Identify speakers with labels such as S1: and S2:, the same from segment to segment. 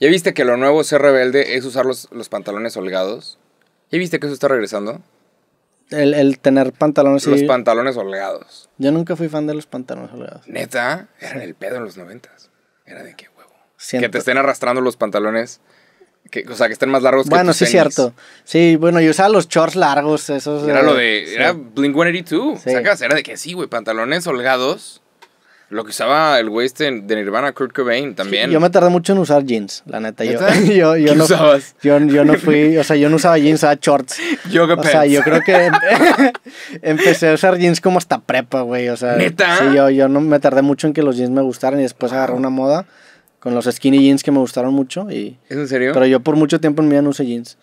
S1: ¿Ya viste que lo nuevo ser rebelde es usar los, pantalones holgados? ¿Ya viste que eso está regresando?
S2: El, tener pantalones Los pantalones
S1: holgados.
S2: Yo nunca fui fan de los pantalones holgados.
S1: Neta, eran el pedo en los noventas. Era de qué huevo. Que te estén arrastrando los pantalones. Que, o sea, que estén más largos bueno, que Bueno, sí, es cierto.
S2: Sí, bueno, yo usaba los shorts largos, esos. Era lo eh, de. Era
S1: Blink 182. Sí. Sacas, era de que sí, güey, pantalones holgados lo que usaba el güey este de Nirvana, Kurt Cobain, también. yo me
S2: tardé mucho en usar jeans, la neta. Yo, yo, yo ¿Qué no, usabas? Yo, yo, no fui, o sea, yo no usaba jeans, usaba shorts. Yoga o sea, yo creo que empecé a usar jeans como hasta prepa, güey. O sea, ¿Neta? Sí, yo, yo no me tardé mucho en que los jeans me gustaran y después agarré una moda con los skinny jeans que me gustaron mucho. Y,
S1: ¿Es en serio? Pero yo por
S2: mucho tiempo en mi vida no usé jeans.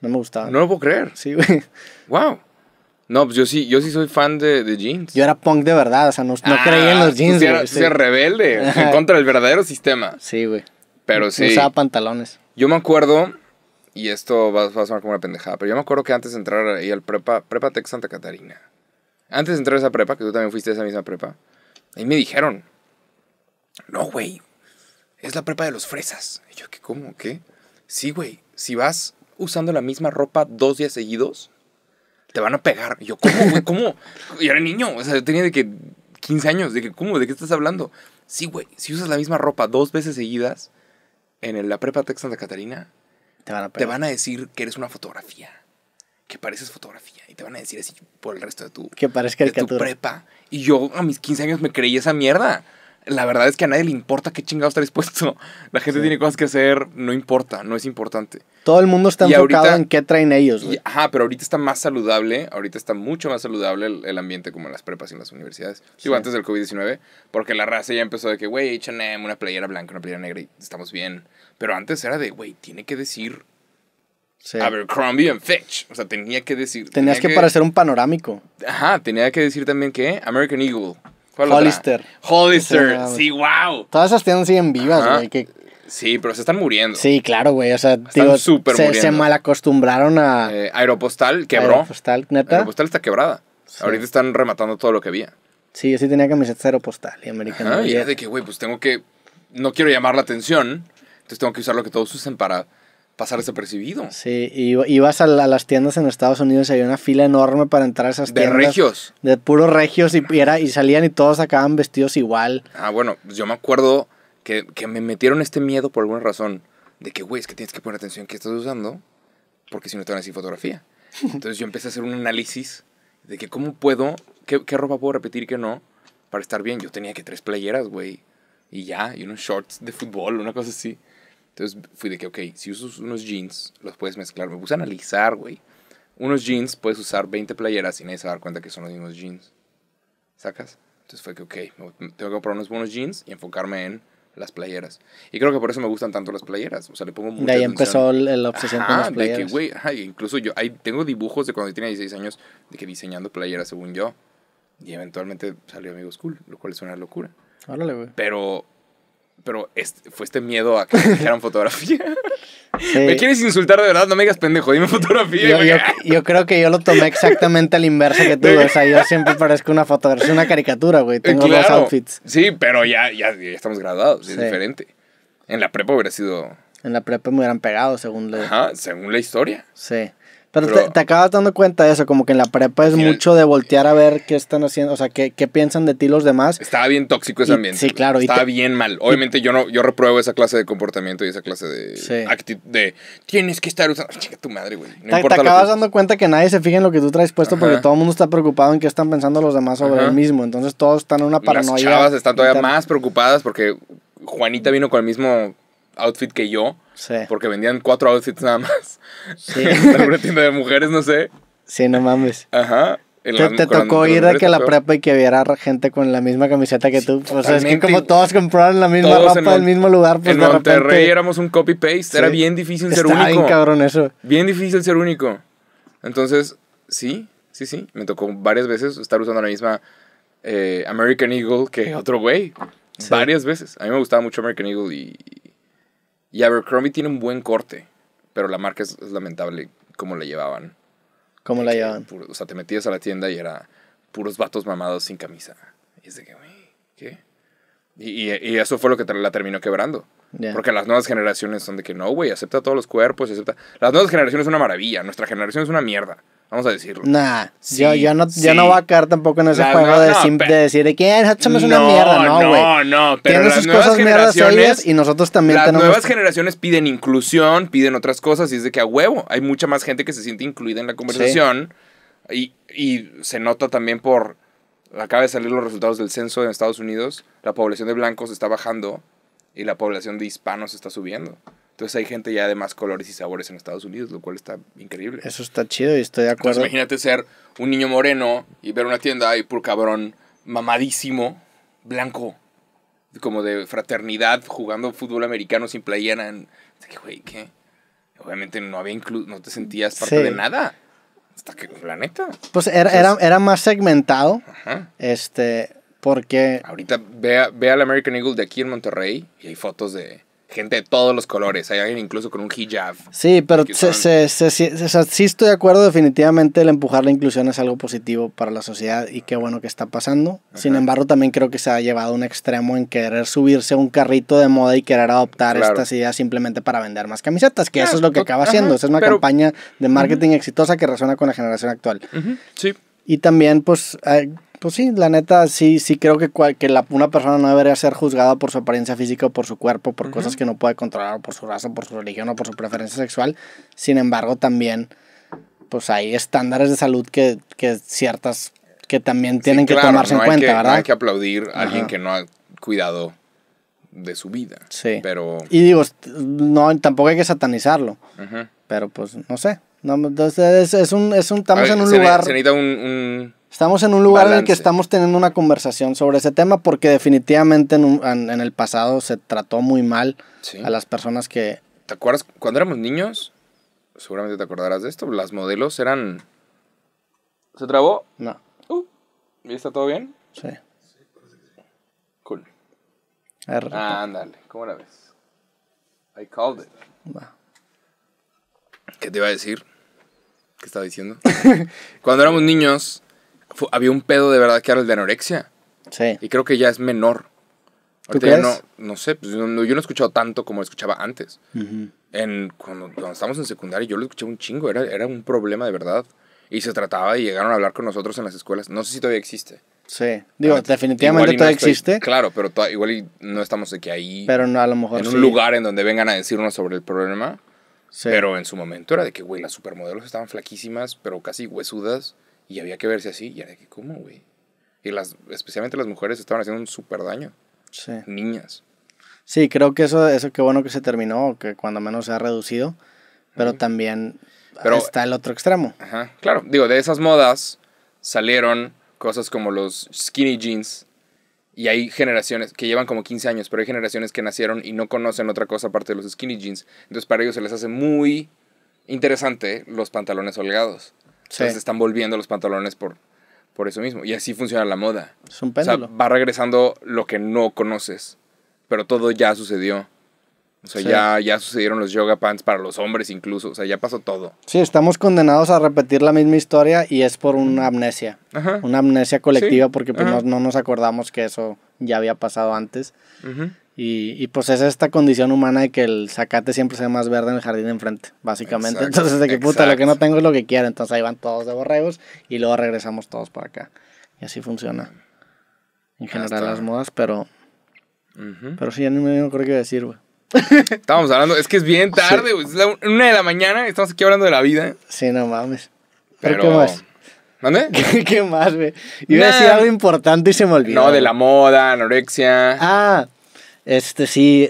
S2: No me gustaba. No lo
S1: puedo creer. Sí, güey. Wow. No, pues yo sí, yo sí soy fan de, de jeans.
S2: Yo era punk de verdad, o sea, no, no creía en ah, los jeans. se
S1: rebelde en contra el verdadero sistema. Sí, güey. Pero sí. Usaba pantalones. Yo me acuerdo, y esto va, a sonar como una pendejada, pero yo me acuerdo que antes de entrar ahí al prepa, Prepa Tech Santa Catarina, antes de entrar a esa prepa, que tú también fuiste a esa misma prepa, ahí me dijeron, no, güey, es la prepa de los fresas. Y yo, ¿qué, cómo, qué? Sí, güey, si vas usando la misma ropa dos días seguidos, te van a pegar. Y yo, ¿cómo, güey? ¿Cómo? Yo era niño, o sea, yo tenía de que 15 años, de que, ¿cómo? ¿De qué estás hablando? Sí, güey, si usas la misma ropa dos veces seguidas en la prepa Tech Santa Catarina, te van, a te van a decir que eres una fotografía, que pareces fotografía, y te van a decir así por el resto de tu, que de tu prepa. Y yo a mis 15 años me creí esa mierda la verdad es que a nadie le importa qué chingado está dispuesto. La gente tiene cosas que hacer, no importa, no es importante.
S2: Todo el mundo está enfocado en qué traen ellos. ajá,
S1: pero ahorita está más saludable, ahorita está mucho más saludable el, ambiente como en las prepas y en las universidades. Digo, antes del COVID-19, porque la raza ya empezó de que, güey, H&M, una playera blanca, una playera negra y estamos bien. Pero antes era de, güey, tiene que decir Abercrombie and Fitch. O sea, tenía que decir. Tenías que, que, parecer
S2: un panorámico.
S1: Ajá, tenía que decir también que American Eagle. Holister. Hollister. Hollister, sí, wow.
S2: Todas esas tiendas siguen vivas,
S1: güey. Sí, pero se están
S2: muriendo. Sí, claro, güey. O sea, están súper se, mal se malacostumbraron a. Eh, Aeropostal quebró. Aeropostal, neta. Aeropostal está quebrada. Ahorita están rematando todo lo que había. Sí, yo sí tenía camisetas Aeropostal y American Ah, y es de
S1: que, güey, pues tengo que. No quiero llamar la atención. Entonces tengo que usar lo que todos usan para pasar desapercibido.
S2: Sí, y ibas a, las tiendas en Estados Unidos y había una fila enorme para entrar a esas tiendas. De regios. De puros regios y, era, y salían y todos acababan vestidos igual.
S1: Ah, bueno, pues yo me acuerdo que, que, me metieron este miedo por alguna razón de que, güey, es que tienes que poner atención qué estás usando porque si no te van a decir fotografía. Entonces yo empecé a hacer un análisis de que cómo puedo, qué, qué ropa puedo repetir que qué no para estar bien. Yo tenía que tres playeras, güey, y ya, y unos shorts de fútbol, una cosa así. Entonces fui de que, ok, si usas unos jeans, los puedes mezclar. Me puse a analizar, güey. Unos jeans, puedes usar 20 playeras y nadie se va a dar cuenta que son los mismos jeans. ¿Sacas? Entonces fue que, ok, tengo que comprar unos buenos jeans y enfocarme en las playeras. Y creo que por eso me gustan tanto las playeras.
S2: O sea, le pongo mucha De ahí empezó la obsesión con las playeras. De que,
S1: güey, incluso yo ahí tengo dibujos de cuando yo tenía 16 años de que diseñando playeras según yo. Y eventualmente salió Amigos Cool, lo cual es una locura. Órale, güey. Pero pero fue este miedo a que me dijeran fotografía. ¿Me quieres insultar de verdad? No me digas pendejo, dime fotografía. Yo,
S2: yo, creo que yo lo tomé exactamente al inverso que tú. o sea, yo siempre parezco una fotografía, una caricatura, güey. Eh, tengo dos outfits.
S1: Sí, pero ya, ya, estamos graduados, es diferente. En la prepa hubiera sido...
S2: En la prepa me hubieran pegado, según la... Ajá, según la historia. Sí. Pero, te, acabas dando cuenta de eso, como que en la prepa es mucho de voltear a ver qué están haciendo, o sea, qué, qué piensan de ti los demás.
S1: Estaba bien tóxico ese ambiente. Sí, claro. Estaba bien mal. Obviamente yo no, yo repruebo esa clase de comportamiento y esa clase de sí. actitud de tienes que estar usando. Chica tu madre, güey. No te, te acabas
S2: dando cuenta que nadie se fija en lo que tú traes puesto porque todo el mundo está preocupado en qué están pensando los demás sobre el mismo. Entonces todos están en una paranoia. Las chavas están todavía
S1: más preocupadas porque Juanita vino con el mismo outfit que yo. Porque vendían cuatro outfits nada más. Sí. en una tienda de mujeres, no sé.
S2: Sí, no mames.
S1: Ajá. ¿Te, tocó ir a que la prepa
S2: y que viera gente con la misma camiseta que tú. es que como todos compraron la misma ropa en el mismo lugar, pues En de Monterrey repente...
S1: éramos un copy-paste. Era bien difícil ser único. bien cabrón eso. Bien difícil ser único. Entonces, sí, sí, sí. Me tocó varias veces estar usando la misma eh, American Eagle que otro güey. Varias veces. A mí me gustaba mucho American Eagle y, y Abercrombie tiene un buen corte, pero la marca es, lamentable cómo la llevaban. ¿Cómo la llevaban? o sea, te metías a la tienda y era puros vatos mamados sin camisa. Y es de que, güey, ¿qué? Y, y, eso fue lo que la terminó quebrando. Porque las nuevas generaciones son de que no, güey, acepta todos los cuerpos, acepta. Las nuevas generaciones son una maravilla, nuestra generación es una mierda. Vamos a decirlo.
S2: Nah, yo, no, voy a caer tampoco en ese juego de, decir de que Hudson eh, es una mierda, no, güey. No, no, pero Tienen sus cosas mierdas y nosotros también las tenemos. Las nuevas
S1: generaciones piden inclusión, piden otras cosas y es de que a huevo. Hay mucha más gente que se siente incluida en la conversación y, y se nota también por acaba de salir los resultados del censo en Estados Unidos, la población de blancos está bajando y la población de hispanos está subiendo. Entonces hay gente ya de más colores y sabores en Estados Unidos, lo cual está increíble. Eso
S2: está chido y estoy de acuerdo.
S1: imagínate ser un niño moreno y ver una tienda y por cabrón mamadísimo, blanco, como de fraternidad, jugando fútbol americano sin playera. Obviamente no había no te sentías parte de nada. Hasta que, la neta.
S2: Pues era, era, más segmentado. Ajá. Este, porque.
S1: Ahorita vea ve al American Eagle de aquí en Monterrey y hay fotos de gente de todos los colores. Hay alguien incluso con un hijab.
S2: Sí, pero se, sí estoy de acuerdo definitivamente el empujar la inclusión es algo positivo para la sociedad y qué bueno que está pasando. Sin embargo, también creo que se ha llevado a un extremo en querer subirse a un carrito de moda y querer adoptar estas ideas simplemente para vender más camisetas, que eso es lo que acaba haciendo. Esa es una campaña de marketing exitosa que resuena con la generación actual. Sí. Y también, pues, eh, pues sí, la neta, sí, sí creo que, que la, una persona no debería ser juzgada por su apariencia física o por su cuerpo, por cosas que no puede controlar, o por su raza, por su religión o por su preferencia sexual. Sin embargo, también, pues hay estándares de salud que, que ciertas, que también tienen que tomarse en cuenta, ¿verdad? No hay que
S1: aplaudir a alguien que no ha cuidado de su vida. Sí. Pero... Y digo,
S2: no, tampoco hay que satanizarlo. Pero pues, no sé. entonces es, es un, es un, estamos en un lugar... se
S1: necesita un
S2: Estamos en un lugar en el que estamos teniendo una conversación sobre ese tema porque definitivamente en, en, el pasado se trató muy mal a las personas que...
S1: ¿Te acuerdas cuando éramos niños? Seguramente te acordarás de esto. Las modelos eran... ¿Se trabó? No. Uh, ¿Y está todo bien? Sí.
S2: Cool. ah,
S1: ándale. ¿Cómo la ves? I called it. ¿Qué te iba a decir? ¿Qué estaba diciendo? cuando éramos niños había un pedo de verdad que era el de anorexia. Sí. Y creo que ya es menor. ¿Tú No, no sé, pues, yo no he escuchado tanto como escuchaba antes. en, cuando, estábamos en secundaria yo lo escuché un chingo, era, era un problema de verdad. Y se trataba y llegaron a hablar con nosotros en las escuelas. No sé si todavía existe. Sí, digo, definitivamente todavía existe. Claro, pero igual y no estamos de que ahí.
S2: Pero no, a lo mejor. En un lugar
S1: en donde vengan a decirnos sobre el problema. Sí. Pero en su momento era de que, güey, las supermodelos estaban flaquísimas, pero casi huesudas. Y había que verse así. Y era que, ¿cómo, güey? Y las, especialmente las mujeres estaban haciendo un
S2: súper daño. Sí. Niñas. Sí, creo que eso, eso qué bueno que se terminó, que cuando menos se ha reducido. Pero también pero, está el otro extremo.
S1: Ajá, claro. Digo, de esas modas salieron cosas como los skinny jeans. Y hay generaciones que llevan como 15 años, pero hay generaciones que nacieron y no conocen otra cosa aparte de los skinny jeans. Entonces para ellos se les hace muy interesante los pantalones holgados se Entonces están volviendo los pantalones por, por eso mismo. Y así funciona la moda. Es un péndulo. O sea, va regresando lo que no conoces. Pero todo ya sucedió. O sea, ya, ya sucedieron los yoga pants para los hombres incluso. O sea, ya pasó todo.
S2: Sí, estamos condenados a repetir la misma historia y es por una amnesia. Ajá. Una amnesia colectiva porque pues, no, nos acordamos que eso ya había pasado antes. Ajá. Y, y, pues es esta condición humana de que el zacate siempre sea más verde en el jardín de enfrente, básicamente. entonces, de que puta, lo que no tengo es lo que quiero. Entonces ahí van todos de borregos y luego regresamos todos para acá. Y así funciona. En general las modas, pero. Pero sí, ya no me acuerdo qué decir, güey.
S1: Estábamos hablando, es que es bien tarde, güey. Es una de la mañana, estamos aquí hablando de la vida.
S2: Sí, no mames. Pero, ¿qué más? ¿Dónde? ¿Qué, más, güey? a decir algo importante y se me olvidó. No, de la moda, anorexia. Ah, este sí,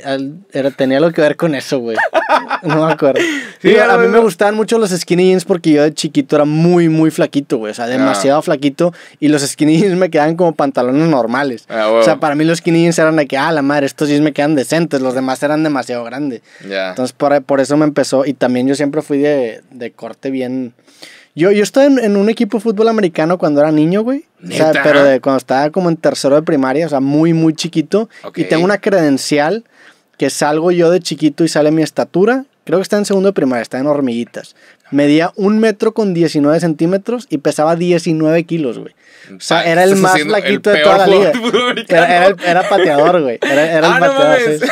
S2: tenía algo que ver con eso, güey. No me acuerdo. sí, a mí me gustaban mucho los skinny jeans porque yo de chiquito era muy, muy flaquito, güey. O sea, demasiado ah. flaquito. Y los skinny jeans me quedaban como pantalones normales. Ah, o sea, para mí los skinny jeans eran de que, ah, la madre, estos jeans me quedan decentes. Los demás eran demasiado grandes. Entonces, por, eso me empezó. Y también yo siempre fui de, de corte bien. Yo, yo estoy en, un equipo de fútbol americano cuando era niño, güey. O sea, pero cuando estaba como en tercero de primaria, o sea, muy, muy chiquito. Y tengo una credencial que salgo yo de chiquito y sale mi estatura. Creo que está en segundo de primaria, está en hormiguitas. Medía un metro con 19 centímetros y pesaba 19 kilos, güey. O sea, era el más flaquito de toda la liga. Era, pateador, güey. Era, el ah, pateador,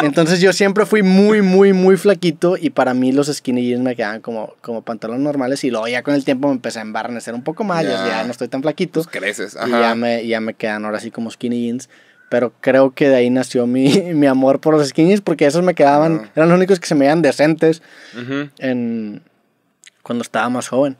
S2: Entonces yo siempre fui muy, muy, muy flaquito y para mí los skinny jeans me quedaban como, como pantalones normales y luego ya con el tiempo me empecé a embarnecer un poco más, ya, no estoy tan flaquito. Pues creces, ajá. ya me, quedan ahora sí como skinny jeans. Pero creo que de ahí nació mi, amor por los skinny jeans porque esos me quedaban, ah. eran los únicos que se me veían decentes cuando estaba más joven.